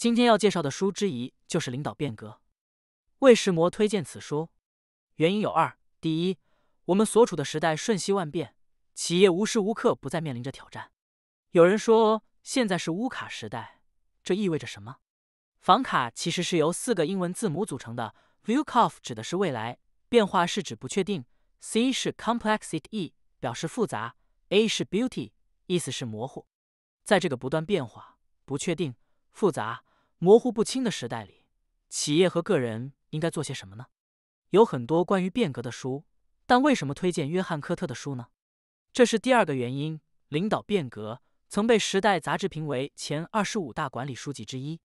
今天要介绍的书之一就是《领导变革》，为什么推荐此书，原因有二：第一，我们所处的时代瞬息万变，企业无时无刻不在面临着挑战。有人说现在是乌卡时代，这意味着什么？房卡其实是由四个英文字母组成的，Viewkov 指的是未来，变化是指不确定，C 是 Complexity 表示复杂，A 是 Beauty 意思是模糊，在这个不断变化、不确定、复杂。模糊不清的时代里，企业和个人应该做些什么呢？有很多关于变革的书，但为什么推荐约翰·科特的书呢？这是第二个原因：领导变革曾被《时代》杂志评为前二十五大管理书籍之一。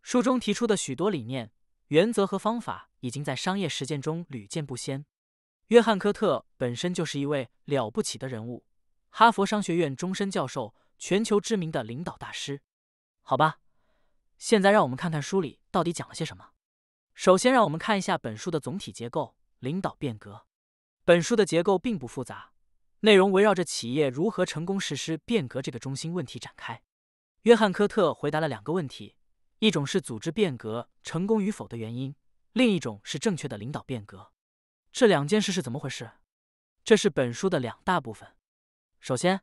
书中提出的许多理念、原则和方法已经在商业实践中屡见不鲜。约翰·科特本身就是一位了不起的人物，哈佛商学院终身教授，全球知名的领导大师。好吧。现在让我们看看书里到底讲了些什么。首先，让我们看一下本书的总体结构。领导变革，本书的结构并不复杂，内容围绕着企业如何成功实施变革这个中心问题展开。约翰科特回答了两个问题：一种是组织变革成功与否的原因，另一种是正确的领导变革。这两件事是怎么回事？这是本书的两大部分。首先，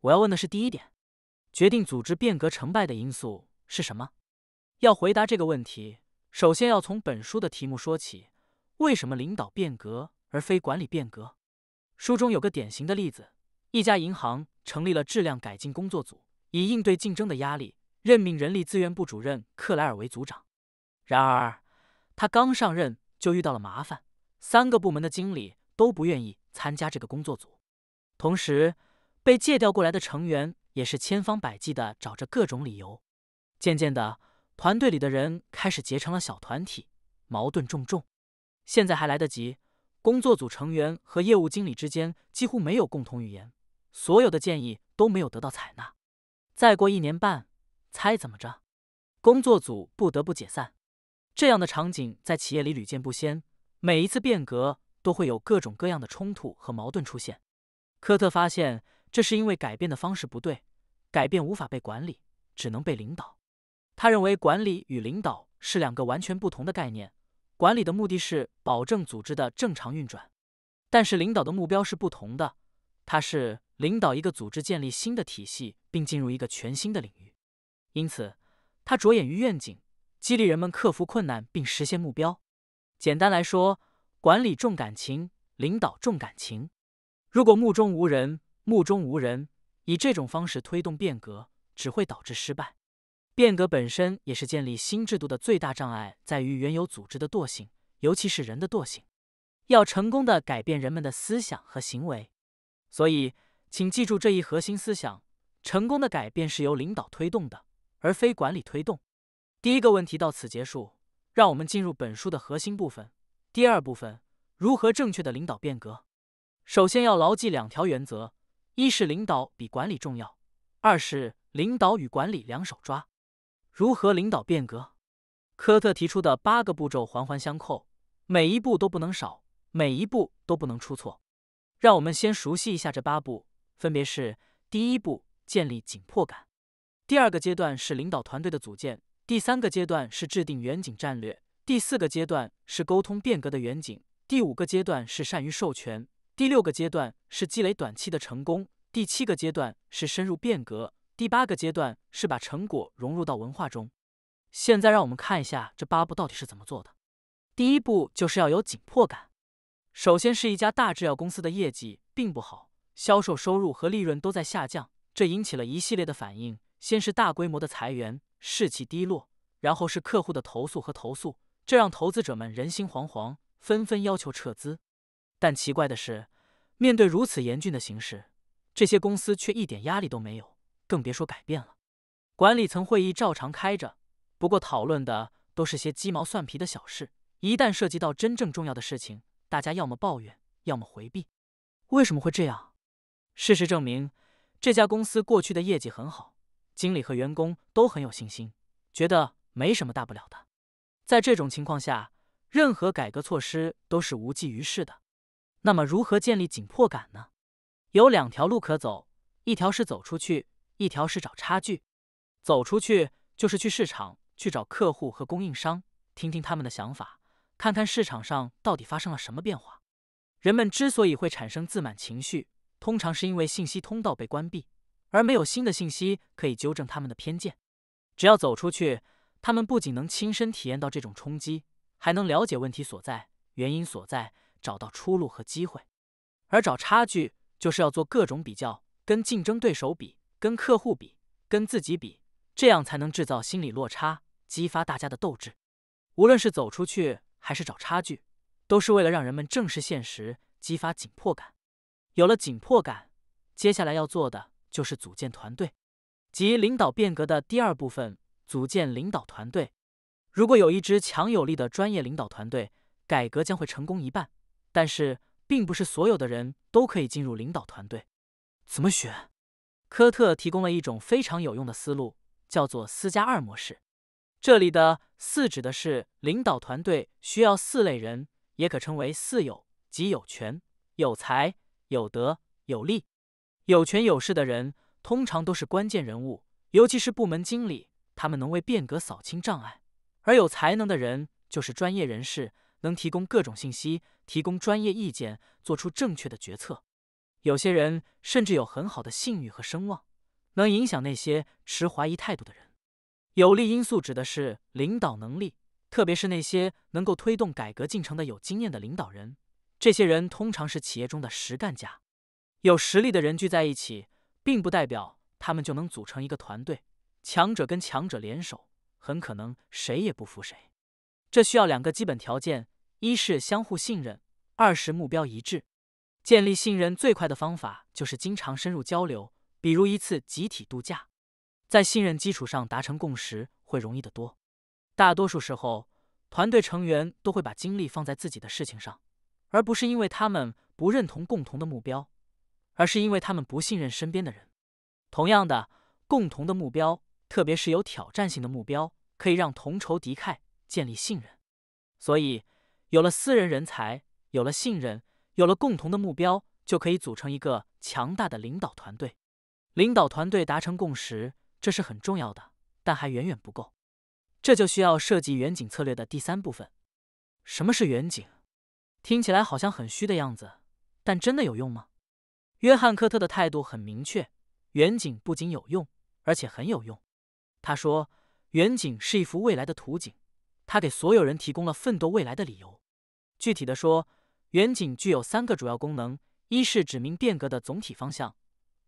我要问的是第一点：决定组织变革成败的因素是什么？要回答这个问题，首先要从本书的题目说起：为什么领导变革而非管理变革？书中有个典型的例子：一家银行成立了质量改进工作组，以应对竞争的压力，任命人力资源部主任克莱尔为组长。然而，他刚上任就遇到了麻烦，三个部门的经理都不愿意参加这个工作组，同时被借调过来的成员也是千方百计地找着各种理由。渐渐的。团队里的人开始结成了小团体，矛盾重重。现在还来得及。工作组成员和业务经理之间几乎没有共同语言，所有的建议都没有得到采纳。再过一年半，猜怎么着？工作组不得不解散。这样的场景在企业里屡见不鲜。每一次变革都会有各种各样的冲突和矛盾出现。科特发现，这是因为改变的方式不对，改变无法被管理，只能被领导。他认为管理与领导是两个完全不同的概念。管理的目的是保证组织的正常运转，但是领导的目标是不同的。他是领导一个组织建立新的体系，并进入一个全新的领域。因此，他着眼于愿景，激励人们克服困难并实现目标。简单来说，管理重感情，领导重感情。如果目中无人，目中无人以这种方式推动变革，只会导致失败。变革本身也是建立新制度的最大障碍，在于原有组织的惰性，尤其是人的惰性。要成功的改变人们的思想和行为，所以请记住这一核心思想：成功的改变是由领导推动的，而非管理推动。第一个问题到此结束，让我们进入本书的核心部分。第二部分：如何正确的领导变革？首先要牢记两条原则：一是领导比管理重要；二是领导与管理两手抓。如何领导变革？科特提出的八个步骤环环相扣，每一步都不能少，每一步都不能出错。让我们先熟悉一下这八步，分别是：第一步，建立紧迫感；第二个阶段是领导团队的组建；第三个阶段是制定远景战略；第四个阶段是沟通变革的远景；第五个阶段是善于授权；第六个阶段是积累短期的成功；第七个阶段是深入变革。第八个阶段是把成果融入到文化中。现在让我们看一下这八步到底是怎么做的。第一步就是要有紧迫感。首先是一家大制药公司的业绩并不好，销售收入和利润都在下降，这引起了一系列的反应。先是大规模的裁员，士气低落；然后是客户的投诉和投诉，这让投资者们人心惶惶，纷纷要求撤资。但奇怪的是，面对如此严峻的形势，这些公司却一点压力都没有。更别说改变了。管理层会议照常开着，不过讨论的都是些鸡毛蒜皮的小事。一旦涉及到真正重要的事情，大家要么抱怨，要么回避。为什么会这样？事实证明，这家公司过去的业绩很好，经理和员工都很有信心，觉得没什么大不了的。在这种情况下，任何改革措施都是无济于事的。那么，如何建立紧迫感呢？有两条路可走，一条是走出去。一条是找差距，走出去就是去市场去找客户和供应商，听听他们的想法，看看市场上到底发生了什么变化。人们之所以会产生自满情绪，通常是因为信息通道被关闭，而没有新的信息可以纠正他们的偏见。只要走出去，他们不仅能亲身体验到这种冲击，还能了解问题所在、原因所在，找到出路和机会。而找差距就是要做各种比较，跟竞争对手比。跟客户比，跟自己比，这样才能制造心理落差，激发大家的斗志。无论是走出去还是找差距，都是为了让人们正视现实，激发紧迫感。有了紧迫感，接下来要做的就是组建团队及领导变革的第二部分——组建领导团队。如果有一支强有力的专业领导团队，改革将会成功一半。但是，并不是所有的人都可以进入领导团队。怎么选？科特提供了一种非常有用的思路，叫做“四加二模式”。这里的“四”指的是领导团队需要四类人，也可称为“四有”，即有权、有才、有德、有力。有权有势的人通常都是关键人物，尤其是部门经理，他们能为变革扫清障碍；而有才能的人就是专业人士，能提供各种信息，提供专业意见，做出正确的决策。有些人甚至有很好的信誉和声望，能影响那些持怀疑态度的人。有利因素指的是领导能力，特别是那些能够推动改革进程的有经验的领导人。这些人通常是企业中的实干家。有实力的人聚在一起，并不代表他们就能组成一个团队。强者跟强者联手，很可能谁也不服谁。这需要两个基本条件：一是相互信任，二是目标一致。建立信任最快的方法就是经常深入交流，比如一次集体度假，在信任基础上达成共识会容易得多。大多数时候，团队成员都会把精力放在自己的事情上，而不是因为他们不认同共同的目标，而是因为他们不信任身边的人。同样的，共同的目标，特别是有挑战性的目标，可以让同仇敌忾建立信任。所以，有了私人人才，有了信任。有了共同的目标，就可以组成一个强大的领导团队。领导团队达成共识，这是很重要的，但还远远不够。这就需要设计远景策略的第三部分。什么是远景？听起来好像很虚的样子，但真的有用吗？约翰科特的态度很明确：远景不仅有用，而且很有用。他说，远景是一幅未来的图景，它给所有人提供了奋斗未来的理由。具体的说，远景具有三个主要功能：一是指明变革的总体方向，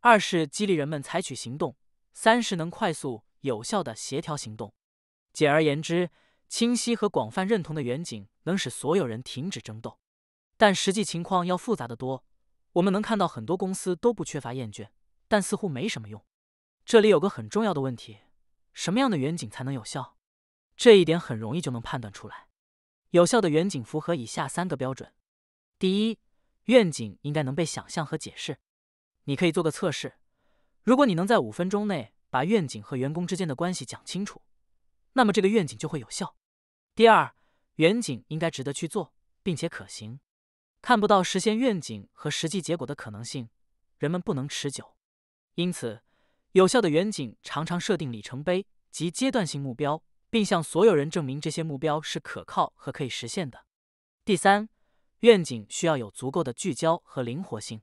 二是激励人们采取行动，三是能快速有效的协调行动。简而言之，清晰和广泛认同的远景能使所有人停止争斗。但实际情况要复杂得多。我们能看到很多公司都不缺乏厌倦，但似乎没什么用。这里有个很重要的问题：什么样的远景才能有效？这一点很容易就能判断出来。有效的远景符合以下三个标准。第一，愿景应该能被想象和解释。你可以做个测试，如果你能在五分钟内把愿景和员工之间的关系讲清楚，那么这个愿景就会有效。第二，远景应该值得去做，并且可行。看不到实现愿景和实际结果的可能性，人们不能持久。因此，有效的远景常常设定里程碑及阶段性目标，并向所有人证明这些目标是可靠和可以实现的。第三。愿景需要有足够的聚焦和灵活性。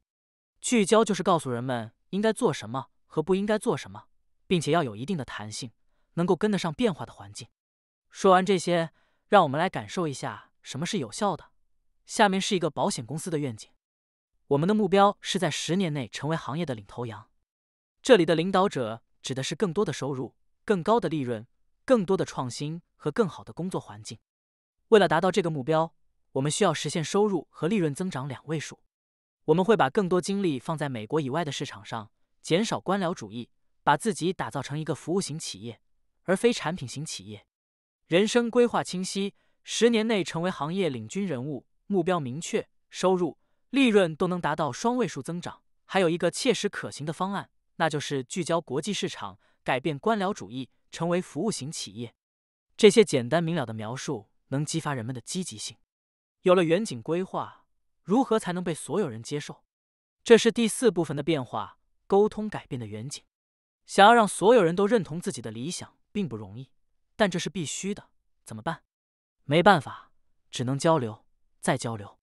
聚焦就是告诉人们应该做什么和不应该做什么，并且要有一定的弹性，能够跟得上变化的环境。说完这些，让我们来感受一下什么是有效的。下面是一个保险公司的愿景：我们的目标是在十年内成为行业的领头羊。这里的领导者指的是更多的收入、更高的利润、更多的创新和更好的工作环境。为了达到这个目标。我们需要实现收入和利润增长两位数。我们会把更多精力放在美国以外的市场上，减少官僚主义，把自己打造成一个服务型企业，而非产品型企业。人生规划清晰，十年内成为行业领军人物，目标明确，收入、利润都能达到双位数增长。还有一个切实可行的方案，那就是聚焦国际市场，改变官僚主义，成为服务型企业。这些简单明了的描述能激发人们的积极性。有了远景规划，如何才能被所有人接受？这是第四部分的变化沟通改变的远景。想要让所有人都认同自己的理想并不容易，但这是必须的。怎么办？没办法，只能交流，再交流。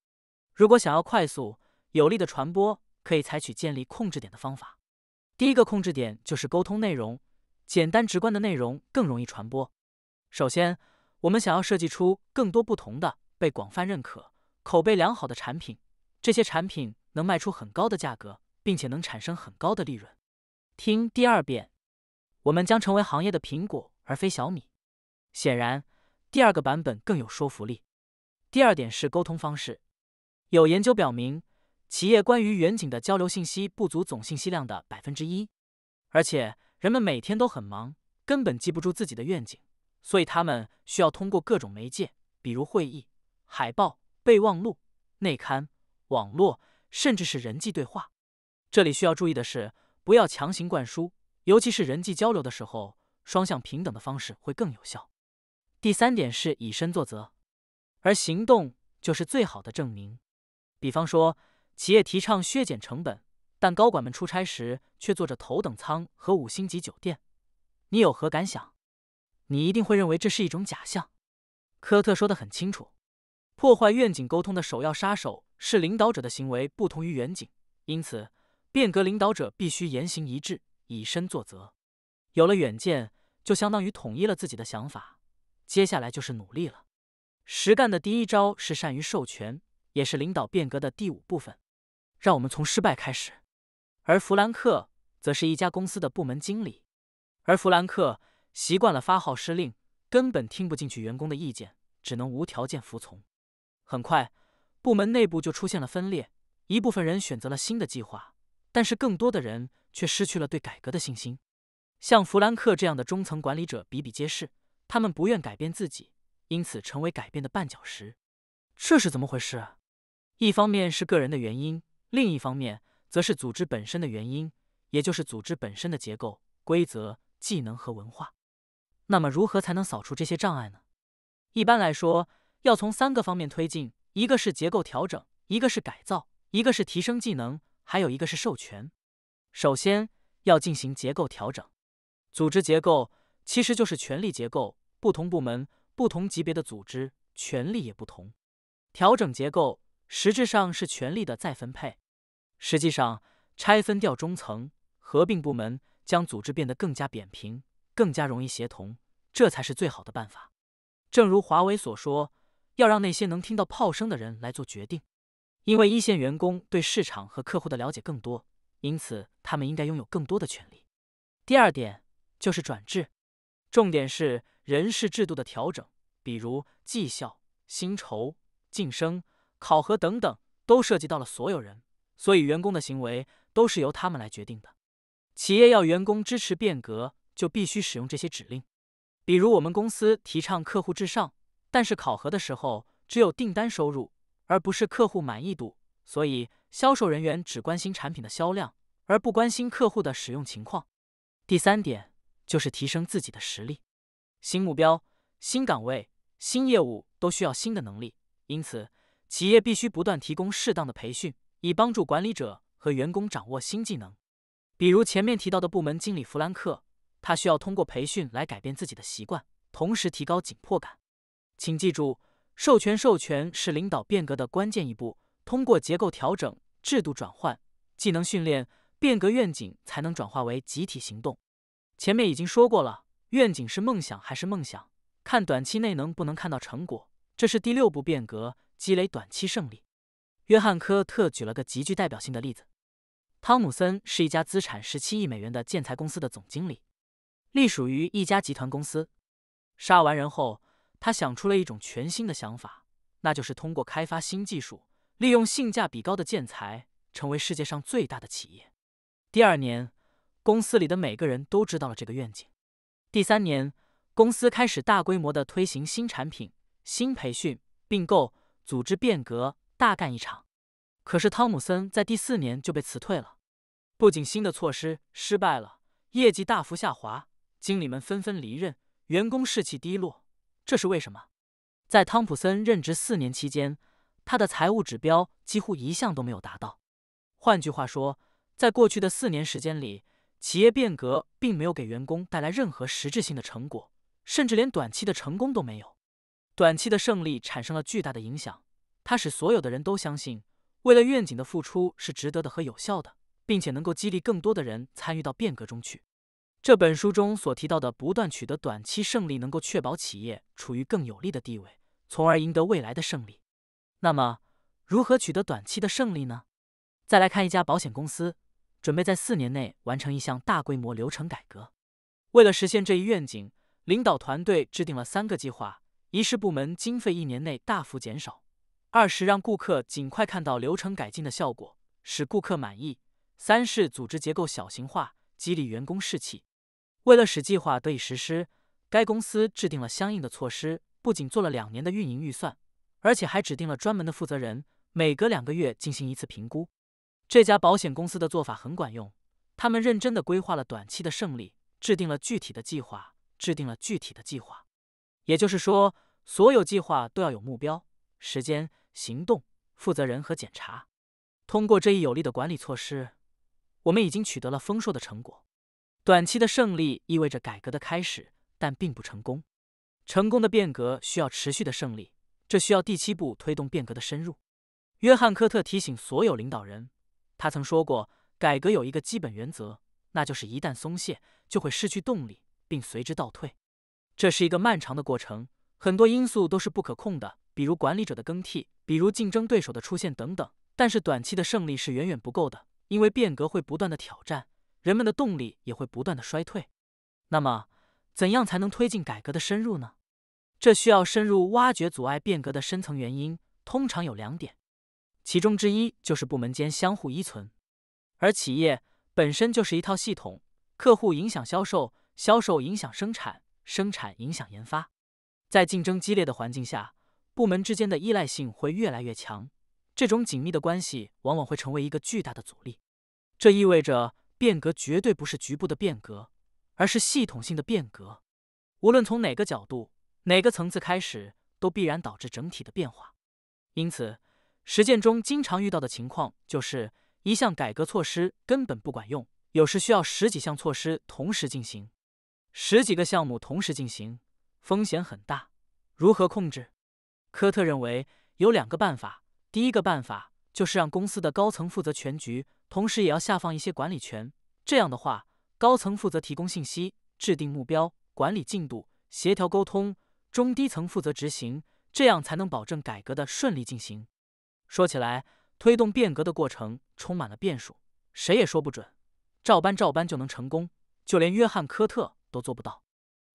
如果想要快速有力的传播，可以采取建立控制点的方法。第一个控制点就是沟通内容，简单直观的内容更容易传播。首先，我们想要设计出更多不同的。被广泛认可、口碑良好的产品，这些产品能卖出很高的价格，并且能产生很高的利润。听第二遍，我们将成为行业的苹果而非小米。显然，第二个版本更有说服力。第二点是沟通方式。有研究表明，企业关于远景的交流信息不足总信息量的百分之一，而且人们每天都很忙，根本记不住自己的愿景，所以他们需要通过各种媒介，比如会议。海报、备忘录、内刊、网络，甚至是人际对话。这里需要注意的是，不要强行灌输，尤其是人际交流的时候，双向平等的方式会更有效。第三点是以身作则，而行动就是最好的证明。比方说，企业提倡削减成本，但高管们出差时却坐着头等舱和五星级酒店，你有何感想？你一定会认为这是一种假象。科特说的很清楚。破坏愿景沟通的首要杀手是领导者的行为不同于远景，因此变革领导者必须言行一致，以身作则。有了远见，就相当于统一了自己的想法，接下来就是努力了。实干的第一招是善于授权，也是领导变革的第五部分。让我们从失败开始。而弗兰克则是一家公司的部门经理，而弗兰克习惯了发号施令，根本听不进去员工的意见，只能无条件服从。很快，部门内部就出现了分裂。一部分人选择了新的计划，但是更多的人却失去了对改革的信心。像弗兰克这样的中层管理者比比皆是，他们不愿改变自己，因此成为改变的绊脚石。这是怎么回事？一方面是个人的原因，另一方面则是组织本身的原因，也就是组织本身的结构、规则、技能和文化。那么，如何才能扫除这些障碍呢？一般来说，要从三个方面推进：一个是结构调整，一个是改造，一个是提升技能，还有一个是授权。首先要进行结构调整，组织结构其实就是权力结构，不同部门、不同级别的组织权力也不同。调整结构实质上是权力的再分配。实际上，拆分掉中层，合并部门，将组织变得更加扁平，更加容易协同，这才是最好的办法。正如华为所说。要让那些能听到炮声的人来做决定，因为一线员工对市场和客户的了解更多，因此他们应该拥有更多的权利。第二点就是转制，重点是人事制度的调整，比如绩效、薪酬、晋升、考核等等，都涉及到了所有人，所以员工的行为都是由他们来决定的。企业要员工支持变革，就必须使用这些指令，比如我们公司提倡客户至上。但是考核的时候只有订单收入，而不是客户满意度，所以销售人员只关心产品的销量，而不关心客户的使用情况。第三点就是提升自己的实力，新目标、新岗位、新业务都需要新的能力，因此企业必须不断提供适当的培训，以帮助管理者和员工掌握新技能。比如前面提到的部门经理弗兰克，他需要通过培训来改变自己的习惯，同时提高紧迫感。请记住，授权授权是领导变革的关键一步。通过结构调整、制度转换、技能训练、变革愿景，才能转化为集体行动。前面已经说过了，愿景是梦想还是梦想，看短期内能不能看到成果。这是第六步，变革积累短期胜利。约翰科特举了个极具代表性的例子：汤姆森是一家资产十七亿美元的建材公司的总经理，隶属于一家集团公司。杀完人后。他想出了一种全新的想法，那就是通过开发新技术，利用性价比高的建材，成为世界上最大的企业。第二年，公司里的每个人都知道了这个愿景。第三年，公司开始大规模的推行新产品、新培训、并购、组织变革，大干一场。可是，汤姆森在第四年就被辞退了。不仅新的措施失败了，业绩大幅下滑，经理们纷纷离任，员工士气低落。这是为什么？在汤普森任职四年期间，他的财务指标几乎一项都没有达到。换句话说，在过去的四年时间里，企业变革并没有给员工带来任何实质性的成果，甚至连短期的成功都没有。短期的胜利产生了巨大的影响，它使所有的人都相信，为了愿景的付出是值得的和有效的，并且能够激励更多的人参与到变革中去。这本书中所提到的不断取得短期胜利，能够确保企业处于更有利的地位，从而赢得未来的胜利。那么，如何取得短期的胜利呢？再来看一家保险公司，准备在四年内完成一项大规模流程改革。为了实现这一愿景，领导团队制定了三个计划：一是部门经费一年内大幅减少；二是让顾客尽快看到流程改进的效果，使顾客满意；三是组织结构小型化，激励员工士气。为了使计划得以实施，该公司制定了相应的措施，不仅做了两年的运营预算，而且还指定了专门的负责人，每隔两个月进行一次评估。这家保险公司的做法很管用，他们认真地规划了短期的胜利，制定了具体的计划，制定了具体的计划。也就是说，所有计划都要有目标、时间、行动、负责人和检查。通过这一有力的管理措施，我们已经取得了丰硕的成果。短期的胜利意味着改革的开始，但并不成功。成功的变革需要持续的胜利，这需要第七步推动变革的深入。约翰·科特提醒所有领导人，他曾说过，改革有一个基本原则，那就是一旦松懈，就会失去动力，并随之倒退。这是一个漫长的过程，很多因素都是不可控的，比如管理者的更替，比如竞争对手的出现等等。但是短期的胜利是远远不够的，因为变革会不断的挑战。人们的动力也会不断的衰退，那么怎样才能推进改革的深入呢？这需要深入挖掘阻碍变革的深层原因，通常有两点，其中之一就是部门间相互依存，而企业本身就是一套系统，客户影响销售，销售影响生产，生产影响研发，在竞争激烈的环境下，部门之间的依赖性会越来越强，这种紧密的关系往往会成为一个巨大的阻力，这意味着。变革绝对不是局部的变革，而是系统性的变革。无论从哪个角度、哪个层次开始，都必然导致整体的变化。因此，实践中经常遇到的情况就是，一项改革措施根本不管用，有时需要十几项措施同时进行，十几个项目同时进行，风险很大。如何控制？科特认为有两个办法。第一个办法就是让公司的高层负责全局。同时也要下放一些管理权，这样的话，高层负责提供信息、制定目标、管理进度、协调沟通，中低层负责执行，这样才能保证改革的顺利进行。说起来，推动变革的过程充满了变数，谁也说不准，照搬照搬就能成功，就连约翰·科特都做不到。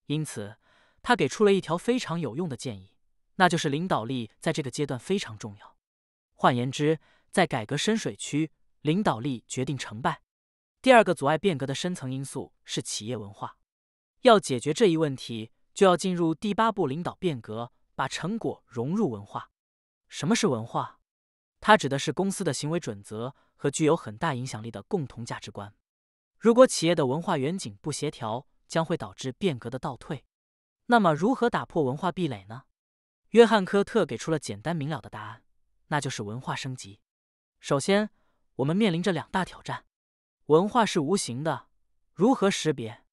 因此，他给出了一条非常有用的建议，那就是领导力在这个阶段非常重要。换言之，在改革深水区。领导力决定成败。第二个阻碍变革的深层因素是企业文化。要解决这一问题，就要进入第八步：领导变革，把成果融入文化。什么是文化？它指的是公司的行为准则和具有很大影响力的共同价值观。如果企业的文化远景不协调，将会导致变革的倒退。那么，如何打破文化壁垒呢？约翰·科特给出了简单明了的答案，那就是文化升级。首先，我们面临着两大挑战：文化是无形的，如何识别？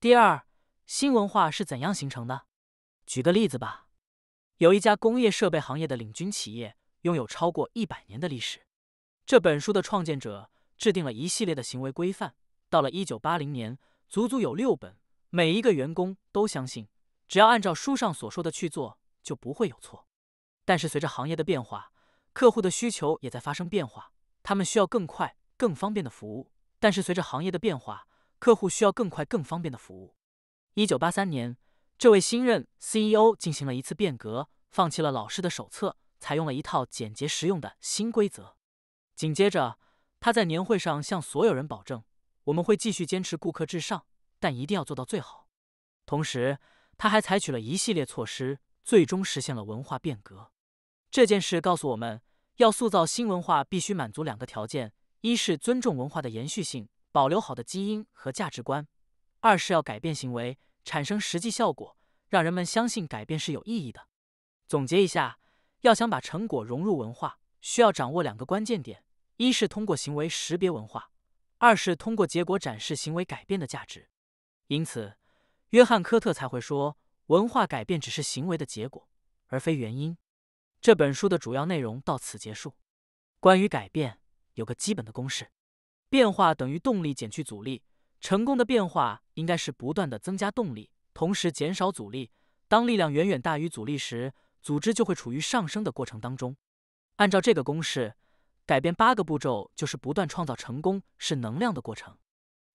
第二，新文化是怎样形成的？举个例子吧，有一家工业设备行业的领军企业，拥有超过一百年的历史。这本书的创建者制定了一系列的行为规范，到了一九八零年，足足有六本。每一个员工都相信，只要按照书上所说的去做，就不会有错。但是随着行业的变化，客户的需求也在发生变化。他们需要更快、更方便的服务，但是随着行业的变化，客户需要更快、更方便的服务。一九八三年，这位新任 CEO 进行了一次变革，放弃了老式的手册，采用了一套简洁实用的新规则。紧接着，他在年会上向所有人保证：“我们会继续坚持顾客至上，但一定要做到最好。”同时，他还采取了一系列措施，最终实现了文化变革。这件事告诉我们。要塑造新文化，必须满足两个条件：一是尊重文化的延续性，保留好的基因和价值观；二是要改变行为，产生实际效果，让人们相信改变是有意义的。总结一下，要想把成果融入文化，需要掌握两个关键点：一是通过行为识别文化；二是通过结果展示行为改变的价值。因此，约翰科特才会说，文化改变只是行为的结果，而非原因。这本书的主要内容到此结束。关于改变，有个基本的公式：变化等于动力减去阻力。成功的变化应该是不断的增加动力，同时减少阻力。当力量远远大于阻力时，组织就会处于上升的过程当中。按照这个公式，改变八个步骤就是不断创造成功是能量的过程。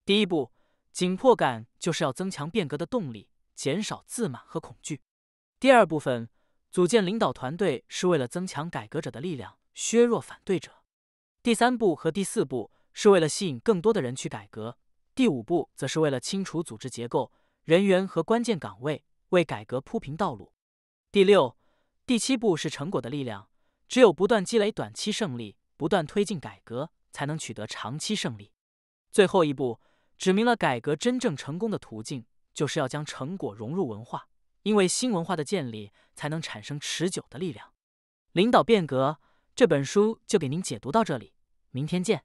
第一步，紧迫感就是要增强变革的动力，减少自满和恐惧。第二部分。组建领导团队是为了增强改革者的力量，削弱反对者。第三步和第四步是为了吸引更多的人去改革。第五步则是为了清除组织结构、人员和关键岗位，为改革铺平道路。第六、第七步是成果的力量。只有不断积累短期胜利，不断推进改革，才能取得长期胜利。最后一步指明了改革真正成功的途径，就是要将成果融入文化。因为新文化的建立，才能产生持久的力量。领导变革这本书就给您解读到这里，明天见。